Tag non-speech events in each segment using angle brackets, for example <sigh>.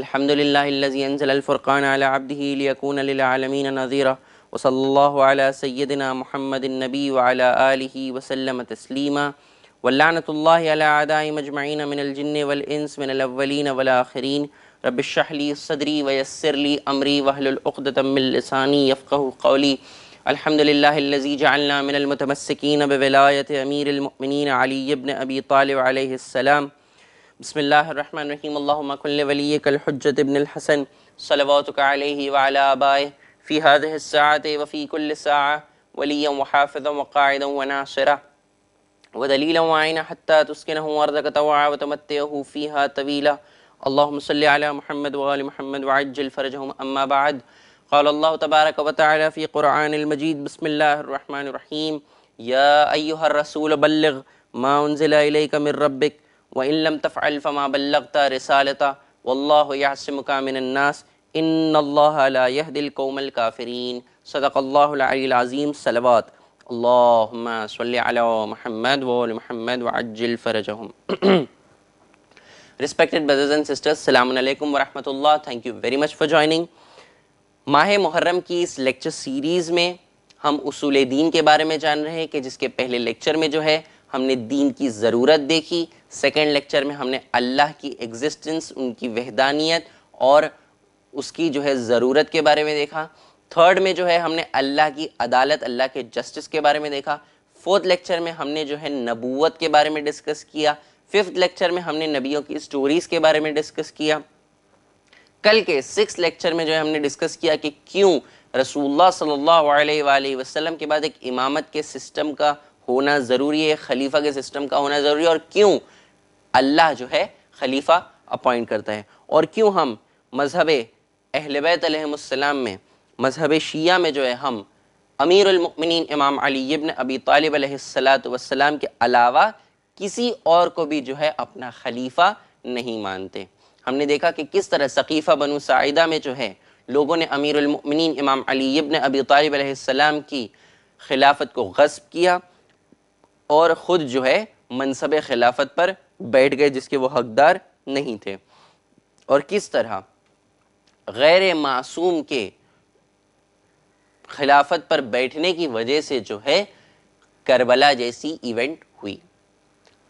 الحمد لله الذي أنزل الفرقان على عبده ليكون للعالمين نذيرا وصلى الله على سيدنا محمد النبي وعلى آله وسلم تسليما واللعنة الله على أعداء مجمعين من الجن والإنس من الأولين والآخرين رب اشرح لي صدري ويسر لي أمري وهل العقدة من لساني يفقه قولي الحمد لله الذي جعلنا من المتمسكين بولاية أمير المؤمنين علي بن أبي طالب عليه السلام بسم الله الرحمن الرحيم اللهم كل وليك الحجة ابن الحسن صلواتك عليه وعلى آبائه في هذه الساعة وفي كل ساعة وليا وحافظا وقاعدا وناصرا ودليلا وعينا حتى تسكنه أرضك طوعا وتمتعه فيها طويلا اللهم صل على محمد وآل محمد وعجل فرجهم أما بعد قال الله تبارك وتعالى في قرآن المجيد بسم الله الرحمن الرحيم يا أيها الرسول بلغ ما أنزل إليك من ربك व इलम तफ़लफ़मा बल्लता रसालता वल्लासमकामिनन्नास इन दिल कोमल काफ़रीन सदक़ल्लाज़ीम सलवात Mahmad वहमद वजिल फ़रजहम Respected brothers and sisters, Assalamu alaikum wa rahmatullah. Thank you very much for joining. माह मुहर्रम की इस लेक्चर सीरीज़ में हम उसूल दीन के बारे में जान रहे हैं कि जिसके पहले लेक्चर में जो है हमने दीन की ज़रूरत देखी सेकेंड लेक्चर में हमने अल्लाह की एग्जिस्टेंस उनकी वहदानियत और उसकी जो है ज़रूरत के बारे में देखा थर्ड में जो है हमने अल्लाह की अदालत अल्लाह के जस्टिस के बारे में देखा फोर्थ लेक्चर में हमने जो है नबूवत के बारे में डिस्कस किया फिफ्थ लेक्चर में हमने नबियों की स्टोरीज़ के बारे में डिस्कस किया कल के सिक्स लेक्चर में जो है हमने डिस्कस किया कि क्यों रसूलुल्लाह सल्लल्लाहु अलैहि वसल्लम के बाद एक इमामत के सिस्टम का होना ज़रूरी है खलीफा के सिस्टम का होना ज़रूरी है और क्यों अल्लाह जो है खलीफा अपॉइंट करता है और क्यों हम मजहब अहलबैतम में मजहब शिया में जो है हम अमीरमिन इमाम अली इबन अबी तालिब वसलाम के अलावा किसी और को भी जो है अपना खलीफा नहीं मानते हमने देखा कि किस तरह सकीफ़ा बनु साइदा में जो है लोगों ने अमीरमिन इमाम अली इबन अबी तालिब की खिलाफत को गस्ब किया और ख़ुद जो है मनसब खिलाफत पर बैठ गए जिसके वो हकदार नहीं थे और किस तरह गैर मासूम के खिलाफत पर बैठने की वजह से जो है करबला जैसी इवेंट हुई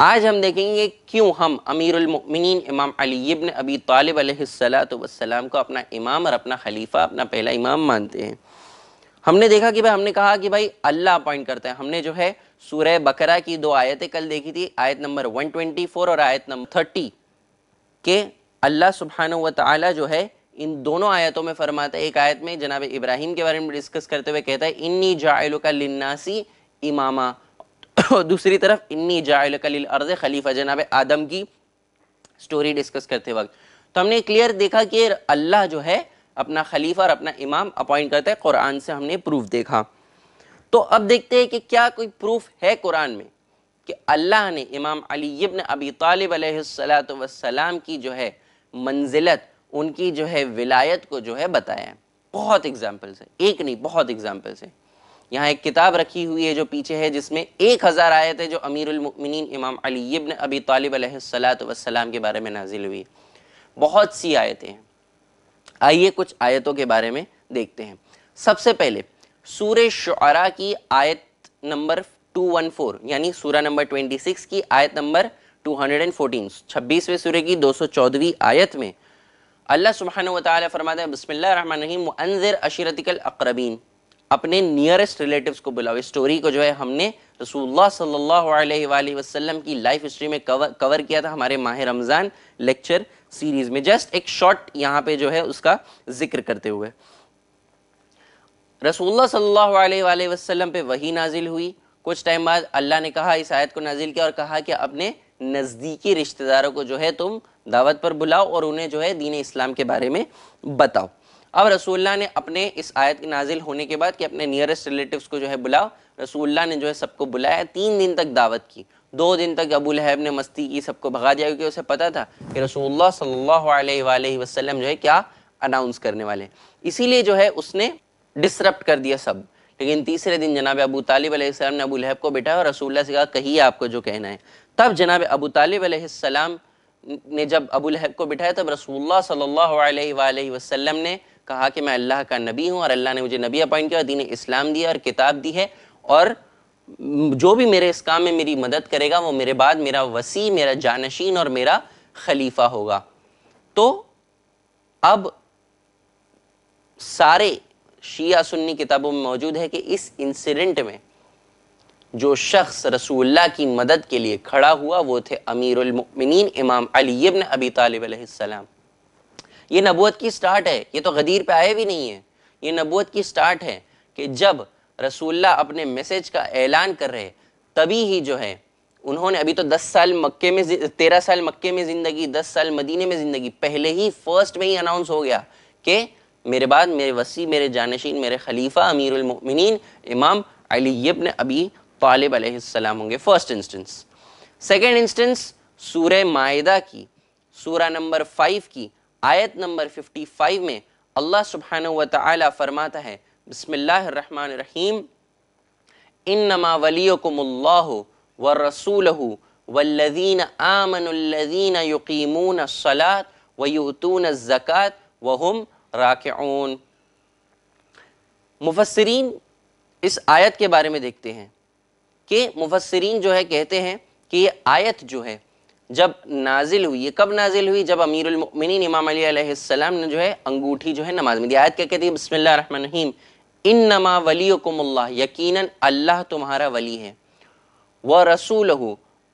आज हम देखेंगे क्यों हम अमीरमिन इमाम अली इब्न अबी तालिब सलाम को अपना इमाम और अपना खलीफा अपना पहला इमाम मानते हैं हमने देखा कि भाई हमने कहा कि भाई अल्लाह अपॉइंट करता है हमने जो है सूरह बकरा की दो आयतें कल देखी थी आयत नंबर 124 और आयत नंबर 30 के अल्लाह सुबहान व जो है इन दोनों आयतों में फरमाता है एक आयत में जनाब इब्राहिम के बारे में डिस्कस करते हुए कहता है इन्नी जायल का लिन्नासी इमामा और दूसरी तरफ इन्नी जायल का लिल अर्ज खलीफा जनाब आदम की स्टोरी डिस्कस करते वक्त तो हमने क्लियर देखा कि अल्लाह जो है अपना खलीफा और अपना इमाम अपॉइंट करता है कुरान से हमने प्रूफ देखा तो अब देखते हैं कि क्या कोई प्रूफ है कुरान में कि अल्लाह ने इमाम अली इब्न अबी तालिब सलाम की जो है मंजिलत उनकी जो है विलायत को जो है बताया है बहुत एग्जाम्पल्स है एक नहीं बहुत एग्जाम्पल्स है यहाँ एक किताब रखी हुई है जो पीछे है जिसमें एक हज़ार आयत है जो अमीरमिन इमाम अली इब्न अबी तालिब सलाम के बारे में नाजिल हुई बहुत सी आयतें हैं आइए कुछ आयतों के बारे में देखते हैं सबसे पहले सूर्य शुरा की आयत नंबर 214 यानी सूर्य नंबर 26 की आयत नंबर 214 26वें सूर्य की 214वीं आयत में अल्लाह सुबहान वाली फरमाते हैं अक्रबीन अकरबीन अपने नियरेस्ट रिलेटिव्स को बुलाओ इस स्टोरी को जो है हमने रसूलुल्लाह सल्लल्लाहु अलैहि वसल्लम की लाइफ हिस्ट्री में कवर कवर किया था हमारे माह रमज़ान लेक्चर सीरीज़ में जस्ट एक शॉर्ट यहाँ पे जो है उसका जिक्र करते हुए रसूलुल्लाह सल्लल्लाहु अलैहि वसल्लम पे वही नाजिल हुई कुछ टाइम बाद अल्लाह ने कहा इस आयत को नाजिल किया और कहा कि अपने नज़दीकी रिश्तेदारों को जो है तुम दावत पर बुलाओ और उन्हें जो है दीन इस्लाम के बारे में बताओ अब रसूलुल्लाह ने अपने इस आयत के नाजिल होने के बाद कि अपने नियरेस्ट रिलेटिव्स को जो है बुलाओ रसूलुल्लाह ने जो है सबको बुलाया तीन दिन तक दावत की दो दिन तक अबू लहब ने मस्ती की सबको भगा दिया क्योंकि उसे पता था कि रसूलुल्लाह सल्लल्लाहु अलैहि वसल्लम जो है क्या अनाउंस करने वाले इसीलिए जो है उसने डिसरप्ट कर दिया सब लेकिन तीसरे दिन जनाब अबू तालिब अलैहिस्सलाम ने अबू लहब को बिठाया और रसूलुल्लाह से कहा कहिए आपको जो कहना है तब जनाब अबू तालिब अलैहिस्सलाम ने जब अबू लहब को बिठाया तब रसूलुल्लाह सल्लल्लाहु अलैहि वसल्लम ने कहा कि मैं अल्लाह का नबी हूँ और अल्लाह ने मुझे नबी अपॉइंट किया और दीन इस्लाम दिया और किताब दी है और जो भी मेरे इस काम में मेरी मदद करेगा वो मेरे बाद मेरा वसी मेरा जानशीन और मेरा खलीफा होगा तो अब सारे शिया सुन्नी किताबों में मौजूद है कि इस इंसिडेंट में जो शख्स रसूल्ला की मदद के लिए खड़ा हुआ वो थे अमीरमिन इमाम अली इब्न अबी तालिब अलैहिस्सलाम ये नबूत की स्टार्ट है ये तो गदीर पे आए भी नहीं है ये नबूत की स्टार्ट है कि जब रसूल्ला अपने मैसेज का ऐलान कर रहे तभी ही जो है उन्होंने अभी तो 10 साल मक्के में तेरह साल मक्के में ज़िंदगी 10 साल मदीने में ज़िंदगी पहले ही फर्स्ट में ही अनाउंस हो गया कि मेरे बाद मेरे वसी मेरे जानशीन मेरे खलीफा उलमिन इमाम अली इबन अबी तालिब अलैहिस्सलाम होंगे फर्स्ट इंस्टेंस सेकेंड इंस्टेंस सूर मायदा की सूरा नंबर फाइव की आयत नंबर फिफ्टी फाइव में अल्लाह सुबहान व फरमाता है बसमीम इन नमा वलीकुमल्ला व रसूल वल्लजीन आमनदीन यकीमून सलात व यूतून ज़क़़त वहम राकून मुफसरीन इस आयत के बारे में देखते हैं कि मुफसरीन जो है कहते हैं कि ये आयत जो है जब नाजिल हुई ये कब नाजिल हुई जब अमीरमिन इमाम अलीसम ने जो है अंगूठी जो है नमाज में दी आयत क्या कहती है बसमीम इन नमा वली यकीन अल्लाह तुम्हारा वली है व रसूल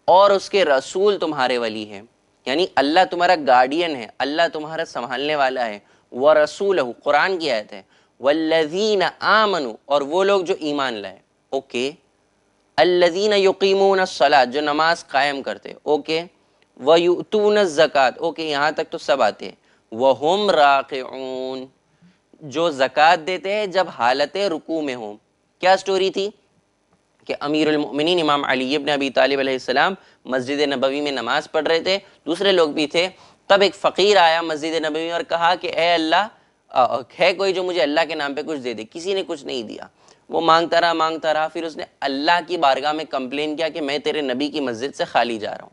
और उसके रसूल तुम्हारे वली है यानी अल्लाह तुम्हारा गार्डियन है अल्लाह तुम्हारा संभालने वाला है व रसूल कुरान की आयत है वल्लीन आमनु और वो लोग जो ईमान लाए ओके अल्लीन यकीमून सलाह जो नमाज कायम करते ओके व वयूतून ज़क़़त ओके यहाँ तक तो सब आते हैं वहम जो ज़क़़त देते हैं जब हालत रुकू में हों क्या स्टोरी थी कि अमीरमिन इमाम अली इबन अबी तालब मस्जिद नबवी में नमाज़ पढ़ रहे थे दूसरे लोग भी थे तब एक फ़कीर आया मस्जिद नबी और कहा कि ए अल्लाह है कोई जो मुझे अल्लाह के नाम पे कुछ दे दे किसी ने कुछ नहीं दिया वो मांगता रहा मांगता रहा फिर उसने अल्लाह की बारगाह में कंप्लेन किया कि मैं तेरे नबी की मस्जिद से खाली जा रहा हूँ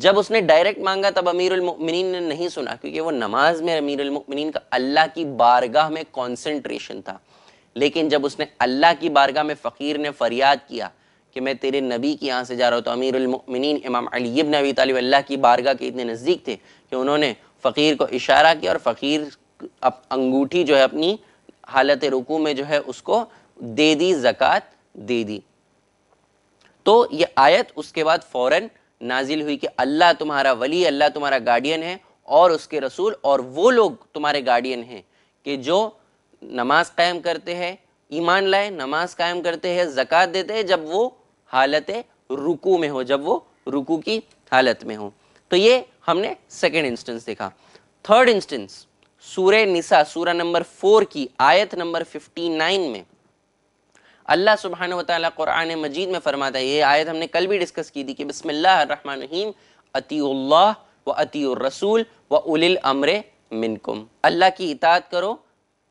जब उसने डायरेक्ट मांगा तब अमीरमिन ने नहीं सुना क्योंकि वो नमाज में अमीरमिन का अल्लाह की बारगाह में कॉन्सेंट्रेशन था लेकिन जब उसने अल्लाह की बारगाह में फ़कीर ने फरियाद किया कि मैं तेरे नबी के यहाँ से जा रहा हूँ तो अमीरमिन इमाम अली अबी तालब अल्लाह की बारगाह के इतने नज़दीक थे कि उन्होंने फ़कीर को इशारा किया और फ़कीर अप अंगूठी जो है अपनी हालत रुकू में जो है उसको दे दी ज़क़़त दे दी तो ये आयत उसके बाद फ़ौर नाजिल हुई कि अल्लाह तुम्हारा वली अल्लाह तुम्हारा गार्डियन है और उसके रसूल और वो लोग तुम्हारे गार्डियन हैं कि जो नमाज कायम करते हैं ईमान लाए नमाज कायम करते हैं ज़क़़त देते हैं जब वो हालत रुकू में हो जब वो रुकू की हालत में हो तो ये हमने सेकेंड इंस्टेंस देखा थर्ड इंस्टेंस सूर्य निसा सूरा नंबर फोर की आयत नंबर फिफ्टी नाइन में अल्लाह सुबहान कुरान मजीद में फरमाता है ये आयत हमने कल भी डिस्कस की थी कि बसमीम अतील्ला व रसूल व उलिल अमर मिनकुम अल्लाह की इतात करो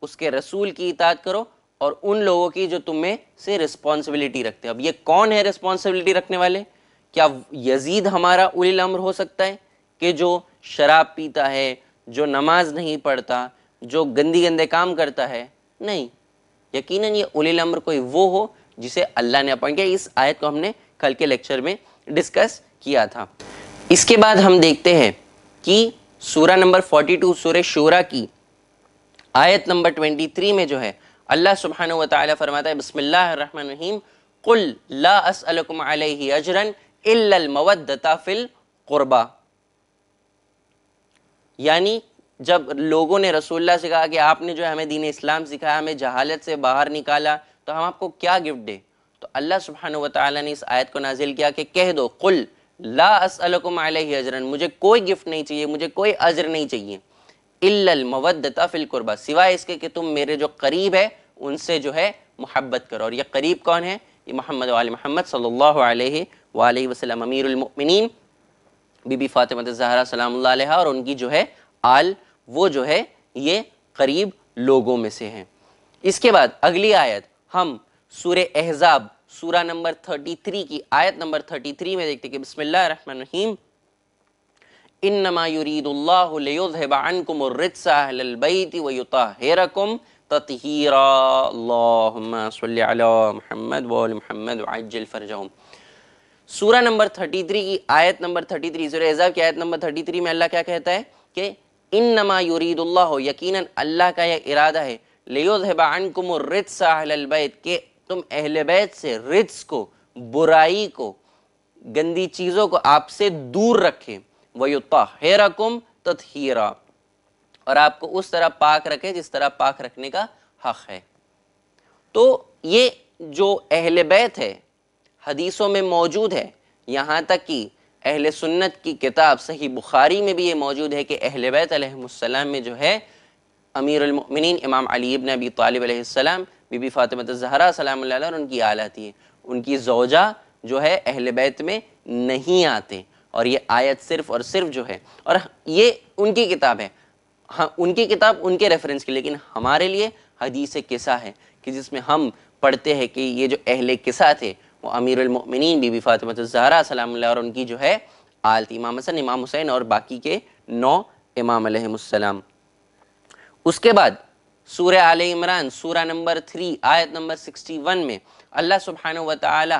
उसके रसूल की इतात करो और उन लोगों की जो तुम्हें से रिस्पॉन्सिबिलिटी रखते हो अब ये कौन है रिस्पॉन्सिबिलिटी रखने वाले क्या यजीद हमारा उलिल अमर हो सकता है कि जो शराब पीता है जो नमाज नहीं पढ़ता जो गंदी गंदे काम करता है नहीं यकीनन ये उलिल अम्र कोई वो हो जिसे अल्लाह ने अपॉइंट किया इस आयत को हमने कल के लेक्चर में डिस्कस किया था इसके बाद हम देखते हैं कि सूरा नंबर 42 सूर शोरा की आयत नंबर 23 में जो है अल्लाह सुबहान व फरमाता है बसमीम कुल ला अजरन क़ुरबा यानी जब लोगों ने रसोल्ला से कहा कि आपने जो हमें दीन इस्लाम सिखाया हमें जहालत से बाहर निकाला तो हम आपको क्या गिफ्ट दें तो अल्लाह सुबहान वाली ने इस आयत को नाजिल किया कि कह दो कुल ला असलकुम अजरन मुझे कोई गिफ्ट नहीं चाहिए मुझे कोई अजर नहीं चाहिए इल्लल मवद्दता फिल कुर्बा सिवाय इसके कि तुम मेरे जो करीब है उनसे जो है मोहब्बत करो और ये करीब कौन है ये मोहम्मद वाल मोहम्मद सल्लल्लाहु अलैहि वसल्लम अमीरमिन बीबी फातिमत जहरा सलाम और उनकी जो है आल वो जो है ये करीब लोगों में से हैं इसके बाद अगली आयत हम सूर एहजाब सूरा नंबर 33 की आयत नंबर 33 में देखते कि बसमीम इन्नमायुरीदुल्लाहुलयुज़हिबअनकुमुर्रिजसाहलबैति ततहीरा अल्लाहुम्मा सल्लि अला सूरा नंबर 33 की आयत नंबर 33 सूर एजाब की आयत नंबर 33 में अल्लाह क्या कहता है कि इन नमा यूरीदुल्ला यकीनन अल्लाह का यह इरादा है लेबानकुमरतसाहलबैत के तुम अहल बैत से रित्स को बुराई को गंदी चीज़ों को आपसे दूर रखें वयुता हेरकुम तथहीरा और आपको उस तरह पाक रखें जिस तरह पाक रखने का हक है तो ये जो अहल बैत है हदीसों में मौजूद है यहाँ तक कि अहल सुन्नत की किताब सही बुखारी में भी ये मौजूद है कि अहल बैतम में जो है अमीरमिन इमाम अली इबन अबी तालब बीबी फ़ातिमत जहरा सलाम और उनकी आल आती है उनकी जोजा जो है अहल बैत में नहीं आते और ये आयत सिर्फ़ और सिर्फ जो है और ये उनकी किताब है हाँ उनकी किताब उनके रेफरेंस की लेकिन हमारे लिए हदीस किस्सा है कि जिसमें हम पढ़ते हैं कि ये जो अहल किस्सा थे अमीर उलमिन बीबी फ़ातिमतज़ारा तो सलाम और उनकी जो है आलती इमाम हसन इमाम हुसैन और बाकी के नौ इमाम अलहसम उसके बाद सूर आल इमरान सूर नंबर थ्री आयत नंबर सिक्सटी वन में अल्लाह सुबहान व ताली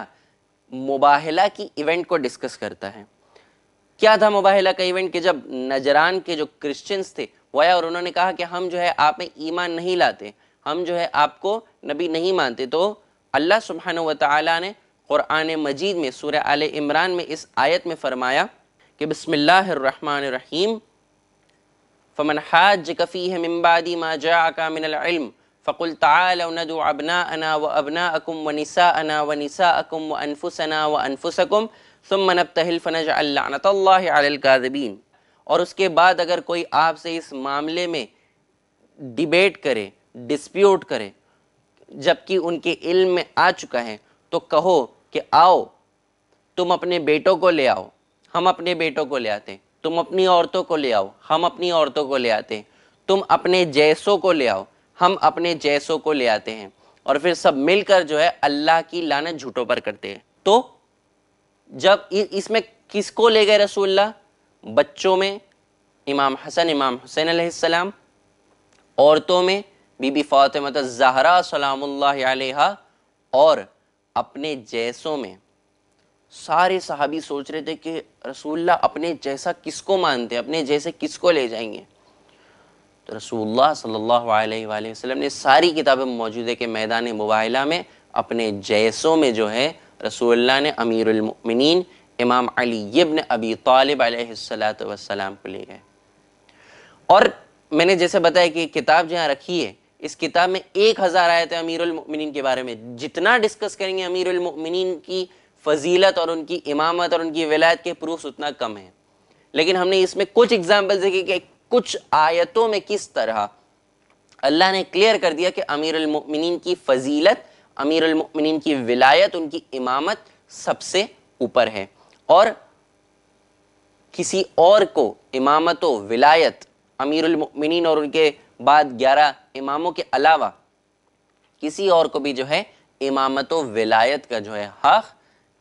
मुबाहला की इवेंट को डिस्कस करता है क्या था मुबाहला का इवेंट कि जब नजरान के जो क्रिश्चियंस थे वो आया और उन्होंने कहा कि हम जो है आप में ईमान नहीं लाते हम जो है आपको नबी नहीं मानते तो अल्लाह सुबहान व ताली ने क़ुरान मजीद में सूर्य आल इमरान में इस आयत में फ़रमाया कि बसमिल्लाम फ़मन हाज कफ़ी है मम्बादी मा जा मिनम फ़कुल तद अबना अना व अबना अकुम व नसा अना व नसा अकुम व अनफुसना व अनफुसकुम सुमन अब तहिल फ़नज और उसके बाद अगर कोई आपसे इस मामले में डिबेट करे डिस्प्यूट करे जबकि उनके इल्म में आ चुका है तो कहो कि आओ तुम अपने बेटों को ले आओ हम अपने बेटों को ले आते तुम अपनी औरतों को ले आओ हम अपनी औरतों को ले आते तुम अपने जैसों को ले आओ हम अपने जैसों को ले आते हैं और फिर सब मिलकर जो है अल्लाह की लानत झूठों पर करते हैं तो जब इसमें किसको ले गए रसूल्ला बच्चों में इमाम हसन इमाम हुसैन सलाम औरतों में बीबी फ़ातिमत जहरा सलाम और अपने जैसों में सारे सहाबी सोच रहे थे कि रसूल्ला अपने जैसा किसको मानते अपने जैसे किसको ले जाएंगे तो रसूलुल्लाह सल्लल्लाहु अलैहि वसल्लम ने सारी किताबें मौजूद के मैदान मुबाइला में अपने जैसों में जो है रसूलुल्लाह ने अमीरमिन इमाम अली इब्न अबी तालिब सलात वसलाम को ले गए और मैंने जैसे बताया कि किताब जहाँ रखी है इस किताब में एक हज़ार आयत है अमीरमिन के बारे में जितना डिस्कस करेंगे अमीरमिन की फजीलत और उनकी इमामत और उनकी विलायत के प्रूफ उतना कम है लेकिन हमने इसमें कुछ एग्जाम्पल देखे कि कुछ आयतों में किस तरह अल्लाह ने क्लियर कर दिया कि अमीरमिन की फजीलत अमीरमिन की विलायत उनकी इमामत सबसे ऊपर है और किसी और को इमामत विलायत उलमिन और उनके बाद ग्यारह इमामों के अलावा किसी और को भी जो है इमामत विलायत का जो है हक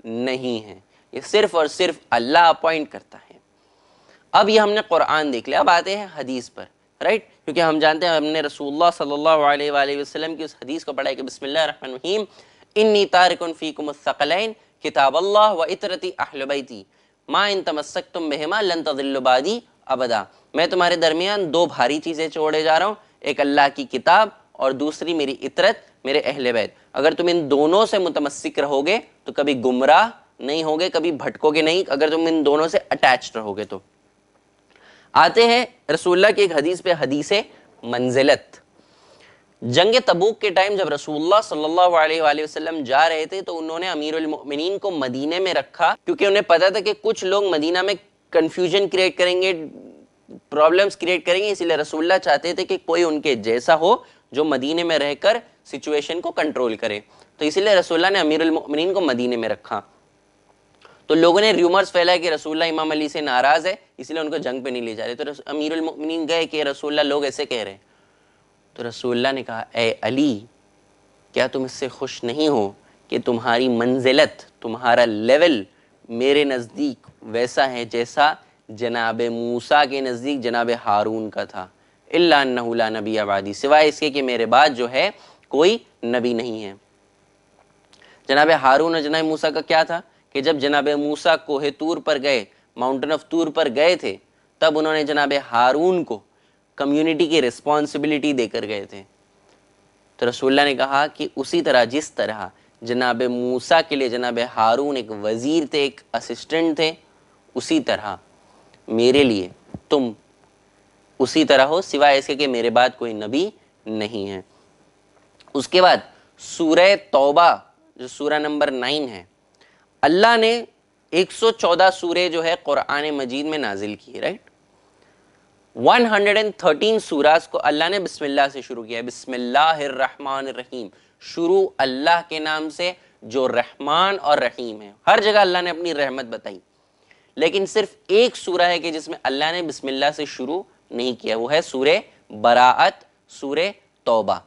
नहीं है ये सिर्फ और सिर्फ अल्लाह अपॉइंट करता है अब ये हमने कुरान देख लिया अब आते हैं हदीस पर राइट क्योंकि हम जानते हैं हमने रसूलुल्लाह सल्लल्लाहु अलैहि वसल्लम की उस हदीस को पढ़ा है कि रहीम इन्नी तारिकुन फीकुम अस्सकलैन किताब अल्लाह व इतरती अहल बैती मा इन तमस्सकतुम बिहिमा लन तदिल्लु बादी अबदा मैं तुम्हारे दरमियान दो भारी चीज़ें छोड़े जा रहा हूँ एक अल्लाह की किताब और दूसरी मेरी इतरत मेरे अहल बैत अगर तुम इन दोनों से मुतमसिक रहोगे तो कभी गुमराह नहीं होगे कभी भटकोगे नहीं अगर तुम इन दोनों से अटैच रहोगे तो आते हैं रसूल्ला की एक हदीस पे हदीस मंजिलत जंग तबूक के टाइम जब रसूलुल्लाह सल्लल्लाहु अलैहि वसल्लम जा रहे थे तो उन्होंने अमीरमिन को मदीने में रखा क्योंकि उन्हें पता था कि कुछ लोग मदीना में कन्फ्यूजन क्रिएट करेंगे प्रॉब्लम्स क्रिएट करेंगे इसलिए रसूल्ला चाहते थे कि कोई उनके जैसा हो जो मदीने में रहकर सिचुएशन को कंट्रोल करे तो इसलिए रसूल्ला ने अमीर उमिन को मदीने में रखा तो लोगों ने र्यूमर्स फैलाया कि रसूल्ला इमाम अली से नाराज है इसलिए उनको जंग पे नहीं ले जा रहे तो अमीर उलमिन गए कि रसोल्ला लोग ऐसे कह रहे हैं तो रसोल्ला ने कहा ए अली क्या तुम इससे खुश नहीं हो कि तुम्हारी मंजिलत तुम्हारा लेवल मेरे नज़दीक वैसा है जैसा जनाब मूसा के नज़दीक जनाब हारून का था इला नबी आबादी सिवाय इसके कि मेरे बाद जो है कोई नबी नहीं है जनाब हारून और जनाब मूसा का क्या था कि जब जनाब मूसा कोहे तूर पर गए माउंटेन ऑफ तूर पर गए थे तब उन्होंने जनाब हारून को कम्युनिटी की रिस्पॉन्सिबिलिटी देकर गए थे तो रसोल्ला ने कहा कि उसी तरह जिस तरह जनाब मूसा के लिए जनाब हारून एक वज़ीर थे एक असिस्टेंट थे उसी तरह मेरे लिए तुम उसी तरह हो सिवाय ऐसे कि मेरे बाद कोई नबी नहीं है उसके बाद सूरह तौबा जो सूरह नंबर नाइन है अल्लाह ने 114 सूरे जो है क़ुरान मजीद में नाजिल किए राइट 113 सूरास को अल्लाह ने बिस्मिल्लाह से शुरू किया रहीम शुरू अल्लाह के नाम से जो रहमान और रहीम है हर जगह अल्लाह ने अपनी रहमत बताई लेकिन सिर्फ एक सूरह है कि जिसमें अल्लाह ने बिस्मिल्लाह से शुरू नहीं किया वो है सूर्य बरात सूर्य तौबा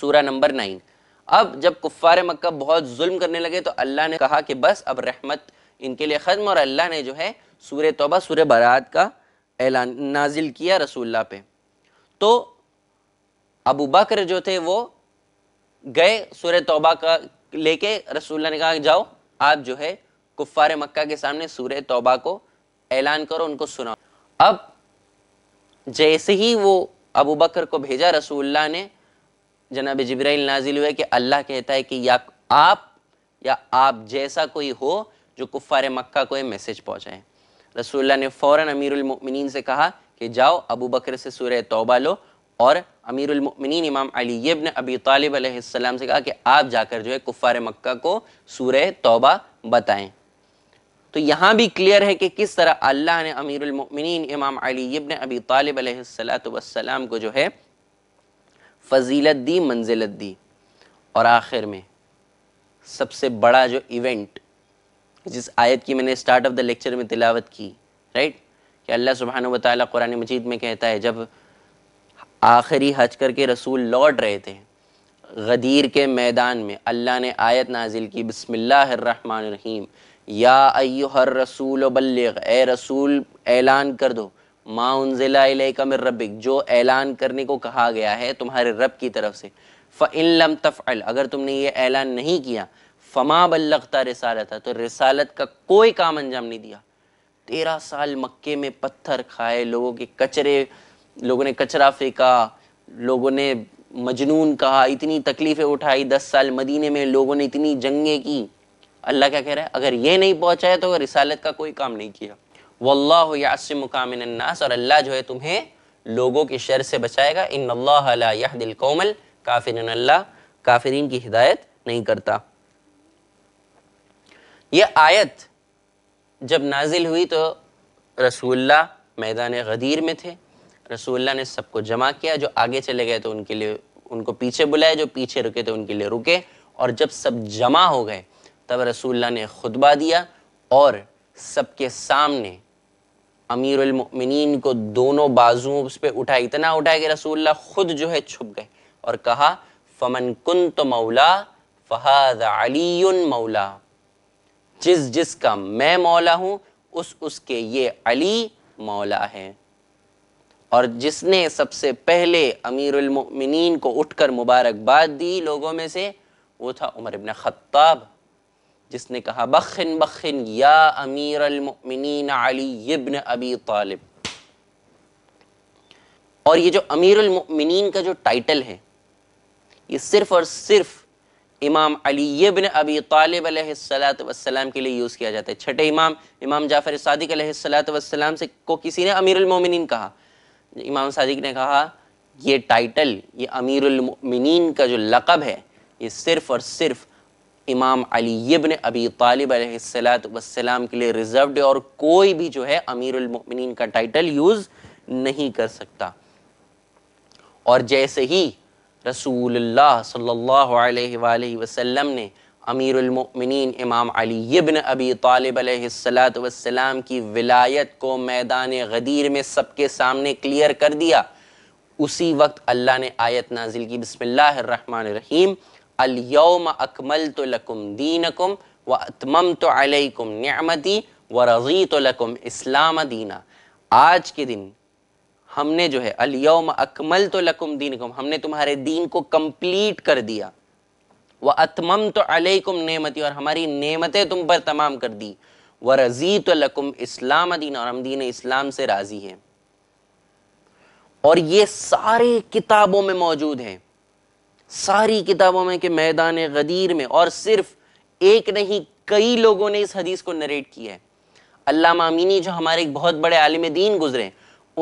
सूरह नंबर नाइन अब जब कुफ़ार मक्का बहुत जुल्म करने लगे तो अल्लाह ने कहा कि बस अब रहमत इनके लिए ख़त्म और अल्लाह ने जो है सूर तौबा सूर बरात का ऐलान नाजिल किया रसूल्ला पे तो अबू बकर जो थे वो गए सूर तौबा का लेके रसूल्ला ने कहा जाओ आप जो है कुफ़ार मक्का के सामने सूर तौबा को ऐलान करो उनको सुनाओ अब जैसे ही वो अबू बकर को भेजा रसूल्ला ने जनाब जब्राइल नाजिल हुए कि अल्लाह कहता है कि या आप या आप जैसा कोई हो जो कुफ़ार मक्का को ये मैसेज पहुँचाएं रसूल्ला ने फ़ौर अमीरमिन से कहा कि जाओ अबू बकर से सूर तौबा लो और अमीरमिन इमाम अली ने अबी तालिब से कहा कि आप जाकर जो है कुफ़ार मक्का को सूर तौबा बताएं तो यहाँ भी क्लियर है कि किस तरह अल्लाह ने अमीरमिन इमाम अली इबन अबी तालिब सलाम को जो है फजीलत दी मंजिलत दी और आखिर में सबसे बड़ा जो इवेंट जिस आयत की मैंने स्टार्ट ऑफ द लेक्चर में तिलावत की राइट कि अल्लाह सुबहान वाली कुरान मजीद में कहता है जब आखिरी हज करके रसूल लौट रहे थे गदीर के मैदान में अल्लाह ने आयत नाजिल की बसमिल्लर रहीम या हर रसूल बल्लग ए रसूल ऐलान कर दो माउन उनजिला रबिक जो ऐलान करने को कहा गया है तुम्हारे रब की तरफ से फिलम तफ़ल अगर तुमने ये ऐलान नहीं किया फमा बल्लगता रसालत तो रसालत का कोई काम अंजाम नहीं दिया तेरह साल मक्के में पत्थर खाए लोगों के कचरे लोगों ने कचरा फेंका लोगों ने मजनून कहा इतनी तकलीफ़ें उठाई दस साल मदीने में लोगों ने इतनी जंगें की अल्लाह क्या कह रहा है अगर ये नहीं पहुंचाया तो रिसालत का कोई काम नहीं किया वल्लाह यासिम कामिनन्नास और अल्लाह जो है तुम्हें लोगों के शर से बचाएगा इन अल्लाह दिल कोमल काफिर अल्लाह काफिरीन की हिदायत नहीं करता यह आयत जब नाजिल हुई तो रसूल्ला मैदान गदीर में थे रसूल्ला ने सबको जमा किया जो आगे चले गए तो उनके लिए उनको पीछे बुलाए जो पीछे रुके तो उनके लिए रुके और जब सब जमा हो गए तब रसूल्ला ने खुतबा दिया और सबके सामने उलमिन को दोनों बाजुओं उस पर उठाए इतना उठाया कि रसूल्ला खुद जो है छुप गए और कहा फमन कुन तो मौला फ़हाद अली मौला जिस जिस का मैं मौला हूँ उस उसके ये अली मौला है और जिसने सबसे पहले अमीरमिन को उठकर मुबारकबाद दी लोगों में से वो था उमर इबन ख़त्ताब जिसने कहा बखिन बखिन या अमीर अलमिन अली इब्न अबी तालिब और ये जो अमीर अलमिन का जो टाइटल है ये सिर्फ और सिर्फ इमाम अली इब्न अबी तालिब सलाम के लिए यूज़ किया जाता है छठे इमाम इमाम जाफ़र सदक सलाम से को किसी ने अमीर अमीरमिन कहा इमाम सदक ने कहा ये टाइटल ये अमीर अमीरमिन का जो लक़ब है ये सिर्फ़ और सिर्फ इमाम अली इबन अबी तालिब वसलाम के लिए रिजर्व्ड है और कोई भी जो है अमीरमिन का टाइटल यूज़ नहीं कर सकता और जैसे ही रसूलुल्लाह सल्लल्लाहु अलैहि वसल्लम ने अमीरमिन इमाम अली इबन अबी तालिब वसलाम की विलायत को मैदान गदीर में सबके सामने क्लियर कर दिया उसी वक्त अल्लाह ने आयत नाजिल की बिस्मिल्लाहिर बसमिल्लर रहीम अलयम अकमल तो लकुम दीनकुम व अतमम तो अलकुम न्यामती व रज़ी तो लकुम इस्लाम दीना आज के दिन हमने जो है अलयम अकमल तो लकुम दीन कम हमने तुम्हारे दीन को कम्प्लीट कर दिया व अतमम तो अलकुम नमती और हमारी नमतें तुम पर तमाम कर दी व रज़ी तो लकुम इस्लाम दीन और हम दीन इस्लाम से राज़ी हैं और ये सारे किताबों में मौजूद हैं सारी किताबों में कि मैदान गदीर में और सिर्फ एक नहीं कई लोगों ने इस हदीस को नरेट किया है अल्लाह अमीनी जो हमारे एक बहुत बड़े आलिम दीन गुजरे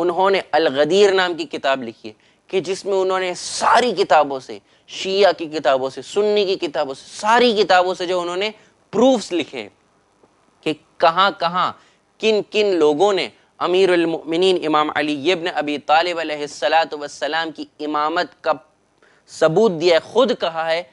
उन्होंने अलगदीर नाम की किताब लिखी है कि जिसमें उन्होंने सारी किताबों से शिया की किताबों से सुन्नी की किताबों से सारी किताबों से जो उन्होंने प्रूफ्स लिखे कि कहाँ कहाँ किन किन लोगों ने अमीरमिन इमाम अली इब्न अबी की इमामत का सबूत दिया है खुद कहा है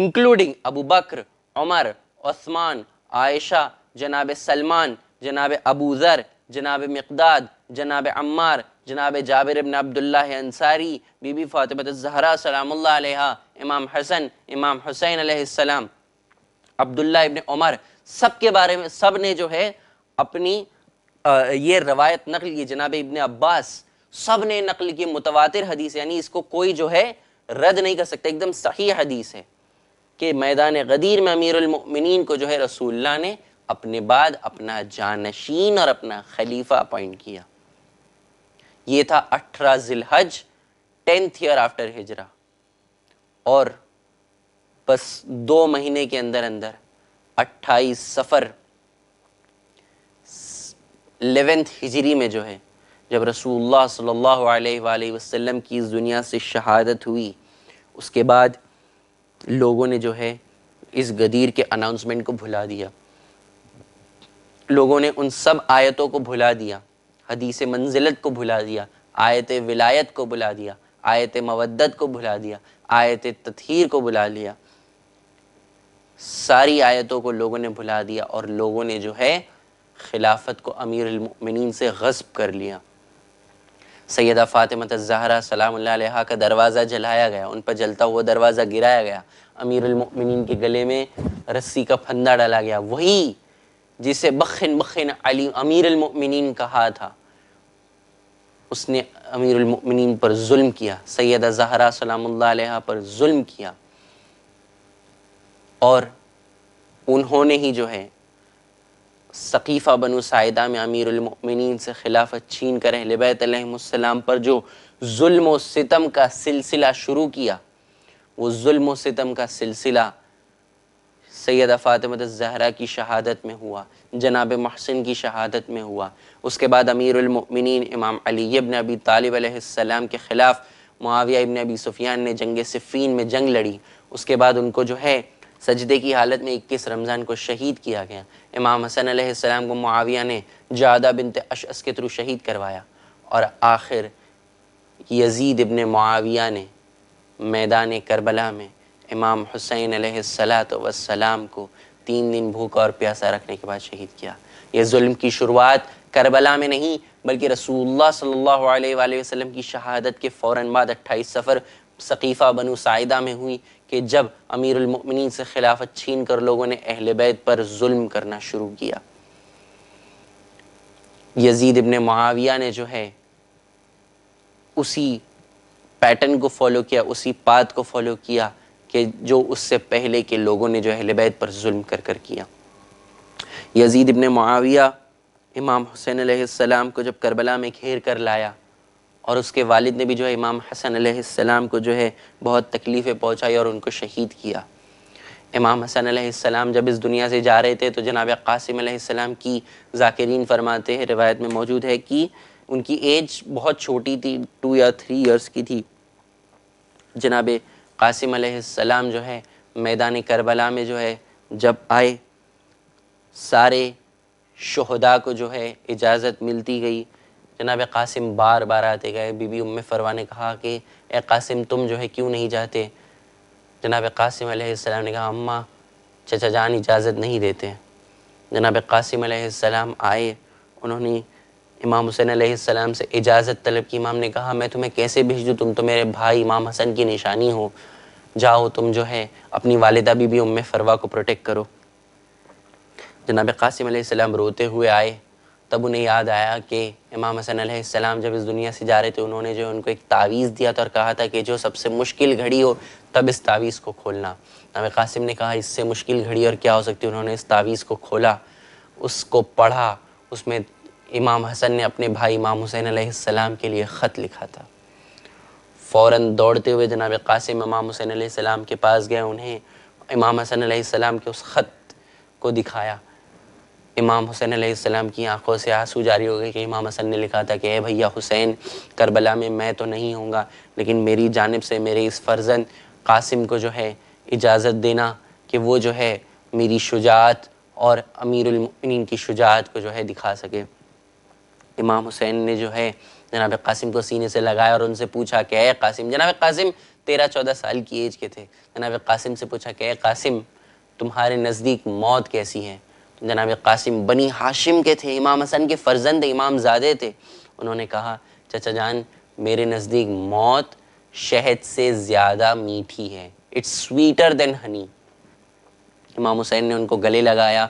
including Abu Bakr Umar Usman Aisha जनाब सलमान जनाब अबू ज़र जनाब मकदाद जनाब अम्मार जनाब जाबिर इबन अब्दुल्ला अंसारी बीबी फ़ातिमत जहरा सलामुल्लाह अलैहा इमाम हसन इमाम हुसैन अलैहिस्सलाम अब्दुल्ला इबन उमर सब के बारे में सब ने जो है अपनी ये रवायत नकल की जनाब इबन अब्बास सब ने नकल की मुतवातिर हदीस यानी इसको कोई जो है रद्द नहीं कर सकते एकदम सही हदीस है कि मैदान गदीर में उलमिन को जो है रसूल्ला ने अपने बाद अपना जानशीन और अपना खलीफा अपॉइंट किया ये था अठारह जिलहज टेंथ ईयर आफ्टर हिजरा और बस दो महीने के अंदर अंदर अट्ठाईस सफ़र लेवेंथ हिजरी में जो है जब रसूलुल्लाह सल्लल्लाहु अलैहि वसल्लम की इस दुनिया से शहादत हुई उसके बाद लोगों ने जो है इस गदीर के अनाउंसमेंट को भुला दिया लोगों ने उन सब आयतों को भुला दिया हदीस मंजिलत को भुला दिया आयत विलायत को भुला दिया आयत मवदत को भुला दिया आयत तथहर को बुला लिया सारी आयतों को लोगों ने भुला दिया और लोगों ने जो है खिलाफत को अमीर से गस्ब कर लिया सैदा फ़ातिमत ज़हरा सलाम का दरवाज़ा जलाया गया उन पर जलता हुआ दरवाज़ा गिराया गया अमीरमिन के गले में रस्सी का फंदा डाला गया वही जिसे बखिन बखिन अली अमीरमिन कहा था उसने अमीरमिन पर जुल्म किया सैदा ज़हरा सलाम पर जुल्म किया और उन्होंने ही जो है सकीफ़ा बनु सायदा में अमीरमिन से खिलाफत छीन कर अहलबैतम पर जो जुल्म सितम का सिलसिला शुरू किया वो जुल्म सितम का सिलसिला सैदा फ़ातिमत जहरा की शहादत में हुआ जनाब महसिन की शहादत में हुआ उसके बाद अमीरमिन इमाम अली इबन अबी अलैहिस्सलाम के ख़िलाफ़ मुआविया इबन अबी सुफियान ने जंग सिफ़ीन में जंग लड़ी उसके बाद उनको जो है सजदे की हालत में इक्कीस रमज़ान को शहीद किया गया इमाम हसन अलैहिस्सलाम को मुआविया ने जादा बिनत अशस के थ्रू शहीद करवाया और आखिर यजीद इबन मुआविया ने मैदान करबला में इमाम हुसैन सलात को तीन दिन भूखा और प्यासा रखने के बाद शहीद किया यह जुल्म की शुरुआत करबला में नहीं बल्कि रसूलुल्लाह सल्लल्लाहु अलैहि वसल्लम की शहादत के फ़ौर बाद अट्ठाईस सफ़र सकीफ़ा बनु साइदा में हुई कि जब अमीरमिन से खिलाफत छीन कर लोगों ने अहल बैत पर जुल्म करना शुरू किया यजीद इबन माविया ने जो है उसी पैटर्न को फॉलो किया उसी पात को फॉलो किया कि जो उससे पहले के लोगों ने जो अहल बैत पर जुल्म कर कर किया यजीद इबन माविया इमाम हुसैन सलाम को जब करबला में घेर कर लाया और उसके वालिद ने भी जो है इमाम हसन सलाम को जो है बहुत तकलीफ़ें पहुँचाई और उनको शहीद किया इमाम हसन सलाम जब इस दुनिया से जा रहे थे तो जनाब कासिम सलाम की जाकिरीन फरमाते हैं रिवायत में मौजूद है कि उनकी एज बहुत छोटी थी टू या थ्री इयर्स की थी जनाब कासिम सलाम जो है मैदान करबला में जो है जब आए सारे शहदा को जो है इजाज़त मिलती गई जनाब कासिम बार बार आते गए बीबी उम फ़रवा ने कहा कि ए कासिम तुम जो है क्यों नहीं जाते जनाब कासिम अलैहिस्सलाम ने कहा अम्मा चचा जान इजाज़त नहीं देते जनाब कासिम अलैहिस्सलाम आए उन्होंने इमाम हुसैन अलैहिस्सलाम से इजाज़त तलब की इमाम ने कहा मैं तुम्हें कैसे भेज दूँ तुम तो मेरे भाई इमाम हसन की निशानी हो जाओ तुम जो है अपनी वालदा बीबी उम फ़रवा को प्रोटेक्ट करो जनाब कासिम अलैहिस्सलाम रोते हुए आए तब उन्हें याद आया कि इमाम हसन सलाम जब इस दुनिया से जा रहे थे उन्होंने जो उनको एक तावीज़ दिया था और कहा था कि जो सबसे मुश्किल घड़ी हो तब इस तावीज़ को खोलना नाम कासिम ने कहा इससे मुश्किल घड़ी और क्या हो सकती उन्होंने इस तावीज़ को खोला उसको पढ़ा उसमें इमाम हसन ने अपने भाई इमाम हुसैन आसम के लिए ख़त लिखा था फ़ौर दौड़ते हुए जनाब कासिम इमाम हुसैन सलाम के पास गए उन्हें इमाम हसन सलाम के उस ख़त को दिखाया इमाम हुसैन आसलम की आंखों से आंसू जारी हो गए कि इमाम हसन ने लिखा था कि ए भैया हुसैन करबला में मैं तो नहीं हूँ लेकिन मेरी जानब से मेरे इस फ़र्जन कासिम को जो है इजाज़त देना कि वो जो है मेरी शुजात और अमीरमिन की शुजात को जो है दिखा सके इमाम हुसैन ने जो है जनाब कासिम को सीने से लगाया और उनसे पूछा कि ए कासिम जनाब कासिम तेरह चौदह साल की एज के थे जनाब कासिम से पूछा कि ए कासिम तुम्हारे नज़दीक मौत कैसी है जनाब कासिम बनी हाशिम के थे इमाम हसन के फर्जंद इमाम ज़ादे थे उन्होंने कहा चचा जान मेरे नज़दीक मौत शहद से ज़्यादा मीठी है इट्स स्वीटर देन हनी इमाम हुसैन ने उनको गले लगाया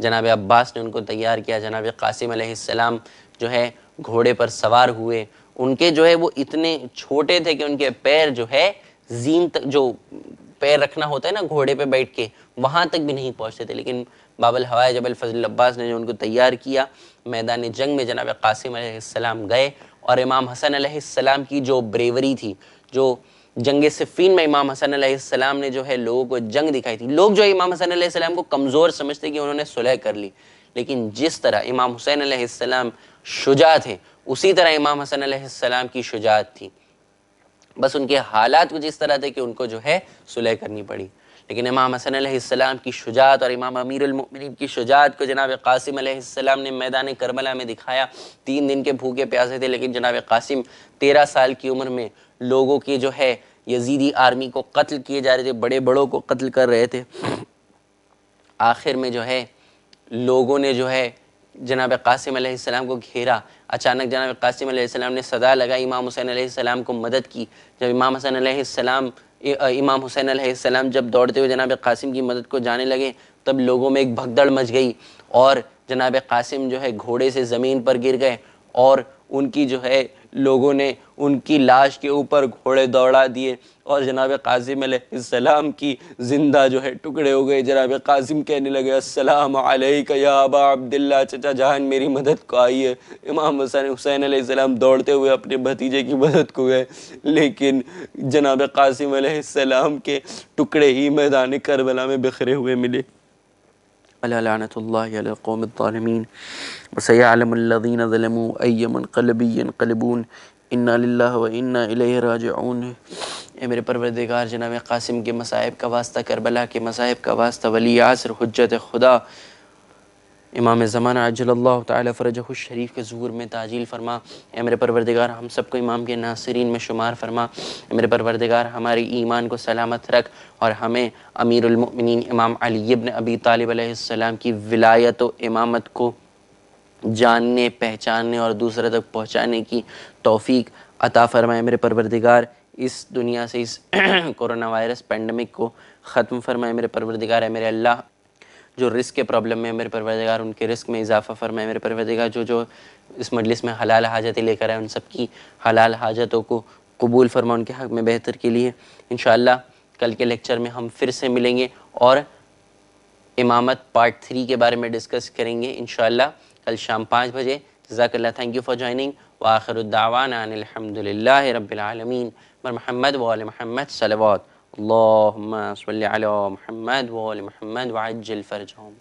जनाब अब्बास ने उनको तैयार किया जनाब कासिम अलैहिस्सलाम जो है घोड़े पर सवार हुए उनके जो है वो इतने छोटे थे कि उनके पैर जो है जीन तक जो पैर रखना होता है ना घोड़े पे बैठ के वहाँ तक भी नहीं पहुँचते थे लेकिन बाबल हवाए जबल फजल अब्बास ने जो उनको तैयार किया मैदान जंग में जनाब कासिम सलाम गए और इमाम हसन सलाम की जो ब्रेवरी थी जो जंग सिफ़ीन में इमाम हसन सलाम ने जो है लोगों को जंग दिखाई थी लोग जो इमाम हसन सलाम को कमज़ोर समझते कि उन्होंने सुलह कर ली लेकिन जिस तरह इमाम हुसैन सलाम शुजात थे उसी तरह इमाम हसन सलाम की शुजात थी बस उनके हालात कुछ इस तरह थे कि उनको जो है सुलह करनी पड़ी लेकिन इमाम हसन आसमाम की शुजात और इमाम अमीरमिन की शुजात को जनाब कासिम आसमाम ने मैदान करबला में दिखाया तीन दिन के भूखे प्यासे थे लेकिन जनाब कासिम तेरह साल की उम्र में लोगों के जो है यजीदी आर्मी को कत्ल किए जा रहे थे बड़े बड़ों को कत्ल कर रहे थे आखिर में जो है लोगों ने जो है जनाब कासिम को घेरा अचानक जनाब कासिम सलाम ने सदा लगा इमाम हुसैन सलाम को मदद की जब इमाम हसन सलाम इमाम हुसैन सलाम जब दौड़ते हुए जनाब कासिम की मदद को जाने लगे तब लोगों में एक भगदड़ मच गई और जनाब कासिम जो है घोड़े से ज़मीन पर गिर गए और उनकी जो है लोगों ने उनकी लाश के ऊपर घोड़े दौड़ा दिए और जनाब काजिम सलाम की ज़िंदा जो है टुकड़े हो गए जनाब काजिम कहने लगे अस्सलाम वालेकुम या अबा अब्दुल्ला चचा जान मेरी मदद को आई है इमाम हसन हुसैन सलाम दौड़ते हुए अपने भतीजे की मदद को गए लेकिन जनाब कासिम सलाम के टुकड़े ही मैदान करबला में बिखरे हुए मिले लानतल्लाकौमदालमीन वसयालमल्लिनमू अयमन कलबीन कलबून इन्ना लिल्ला व इन्ना राजऊन ए मेरे परवरदिगार जनाब कासिम के मसाहब का वास्ता करबला के मसाहब का वास्ता वली आसर हजत खुदा इमाम ज़माना अजल्ला तरजह शरीफ के ज़ूर में ताजील फरमा मेरे परवरदिगार हम सबको इमाम के नासरीन में शुमार फरमा मेरे परवरदिगार हमारे ईमान को सलामत रख और हमें अमीरमिन इमाम अलीबन अबी तालब की विलायत व इमामत को जानने पहचानने और दूसरे तक पहुँचाने की तोफ़ी अता फरमाए मेरे परवरदिगार इस दुनिया से इस <clears throat> कोरोना वायरस पेंडेमिक को ख़त्म फरमाए मेरे परवरदिगार है मेरे अल्लाह जो रिस्क के प्रॉब्लम में मेरे परवरदगार उनके रिस्क में इजाफा फरमाए मेरे परवरदगार जो जो इस मजलिस में हलाल हाजतें लेकर आए उन सब की हलाल हाजतों को कबूल फरमा उनके हक में बेहतर के लिए इन कल के लेक्चर में हम फिर से मिलेंगे और इमामत पार्ट थ्री के बारे में डिस्कस करेंगे इन कल शाम पाँच बजे जजाकल्ला थैंक यू फॉर ज्वाइनिंग वाखरुद्दावाना अलहमदिल्ला रबालमीन मर महमद वाल महमद सलवात اللهم صل على محمد وآل محمد وعجل فرجهم